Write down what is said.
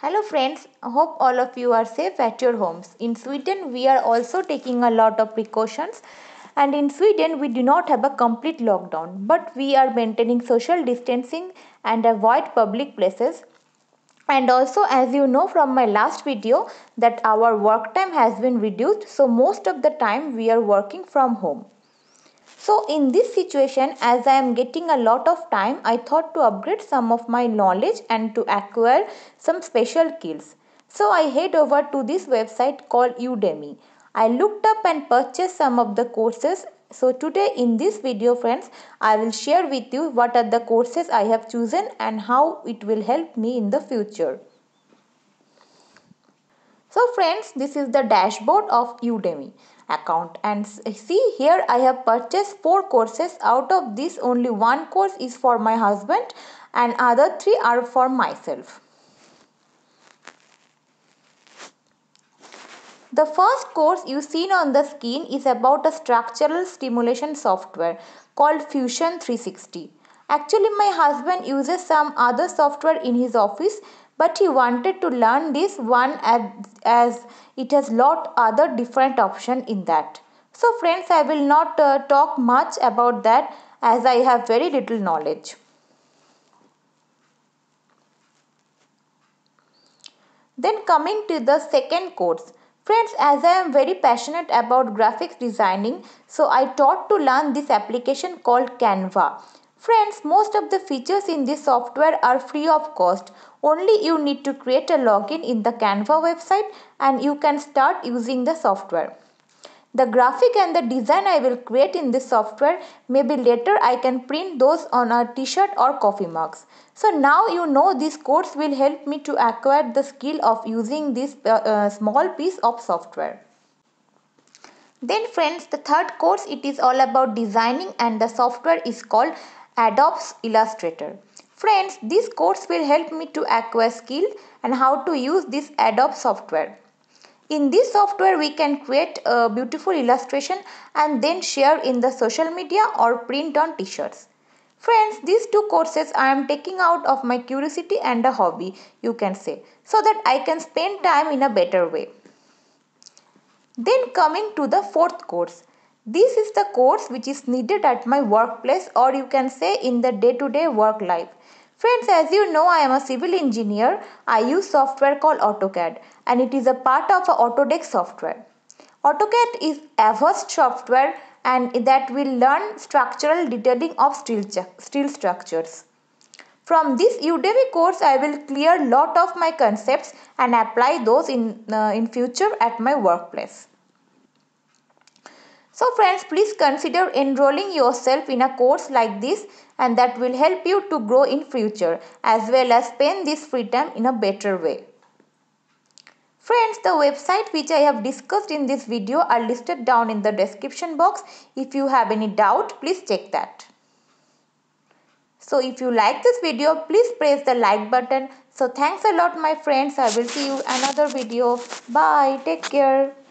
Hello friends, hope all of you are safe at your homes. In Sweden, we are also taking a lot of precautions and in Sweden, we do not have a complete lockdown, but we are maintaining social distancing and avoid public places. And also as you know from my last video that our work time has been reduced so most of the time we are working from home. So in this situation as I am getting a lot of time I thought to upgrade some of my knowledge and to acquire some special skills. So I head over to this website called Udemy. I looked up and purchased some of the courses. So today in this video friends I will share with you what are the courses I have chosen and how it will help me in the future friends, this is the dashboard of Udemy account and see here I have purchased four courses out of this only one course is for my husband and other three are for myself. The first course you seen on the screen is about a structural stimulation software called Fusion 360. Actually, my husband uses some other software in his office, but he wanted to learn this one as, as it has lot other different option in that. So friends, I will not uh, talk much about that as I have very little knowledge. Then coming to the second course. Friends, as I am very passionate about graphics designing, so I taught to learn this application called Canva. Friends, most of the features in this software are free of cost. Only you need to create a login in the Canva website and you can start using the software. The graphic and the design I will create in this software, maybe later I can print those on a t-shirt or coffee mugs. So now you know this course will help me to acquire the skill of using this uh, uh, small piece of software. Then friends, the third course it is all about designing and the software is called Adobe Illustrator. Friends, this course will help me to acquire skill and how to use this Adobe software. In this software, we can create a beautiful illustration and then share in the social media or print on t-shirts. Friends, these two courses I am taking out of my curiosity and a hobby, you can say, so that I can spend time in a better way. Then coming to the fourth course, this is the course which is needed at my workplace or you can say in the day to day work life. Friends, as you know, I am a civil engineer. I use software called AutoCAD and it is a part of Autodesk software. AutoCAD is advanced software and that will learn structural detailing of steel, steel structures. From this Udemy course, I will clear lot of my concepts and apply those in, uh, in future at my workplace. So friends, please consider enrolling yourself in a course like this and that will help you to grow in future as well as spend this free time in a better way. Friends, the website which I have discussed in this video are listed down in the description box. If you have any doubt, please check that. So if you like this video, please press the like button. So thanks a lot my friends. I will see you another video. Bye. Take care.